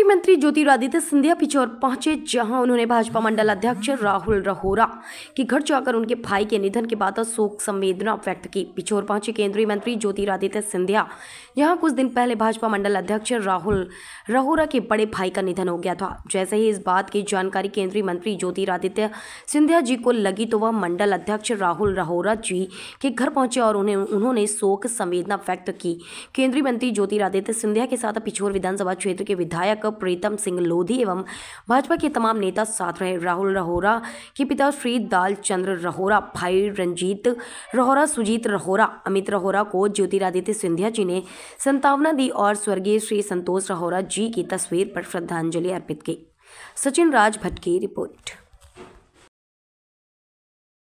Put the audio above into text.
केंद्रीय मंत्री ज्योतिरादित्य सिंधिया पिछौर पहुंचे जहां उन्होंने भाजपा मंडल अध्यक्ष राहुल रहोरा के घर जाकर उनके भाई के निधन के बाद शोक संवेदना व्यक्त की पिछौर पहुंचे केंद्रीय मंत्री ज्योतिरादित्य सिंधिया यहां कुछ दिन पहले भाजपा मंडल अध्यक्ष राहुल रहोरा के बड़े भाई का निधन हो गया था जैसे ही इस बात की जानकारी केंद्रीय मंत्री ज्योतिरादित्य सिंधिया जी को लगी तो वह मंडल अध्यक्ष राहुल रहोरा जी के घर पहुंचे और उन्हें उन्होंने शोक संवेदना व्यक्त की केंद्रीय मंत्री ज्योतिरादित्य सिंधिया के साथ पिछौर विधानसभा क्षेत्र के विधायक संस्थापक प्रीतम सिंह लोधी एवं भाजपा के तमाम नेता साथ रहे राहुल रहोरा के पिता श्री दालचंद्र रहोरा भाई रंजीत रहोरा सुजीत रहोरा अमित रहोरा को ज्योतिरादित्य सिंधिया जी ने संतावना दी और स्वर्गीय श्री संतोष रहोरा जी की तस्वीर पर श्रद्धांजलि अर्पित की सचिन राज भट्ट की रिपोर्ट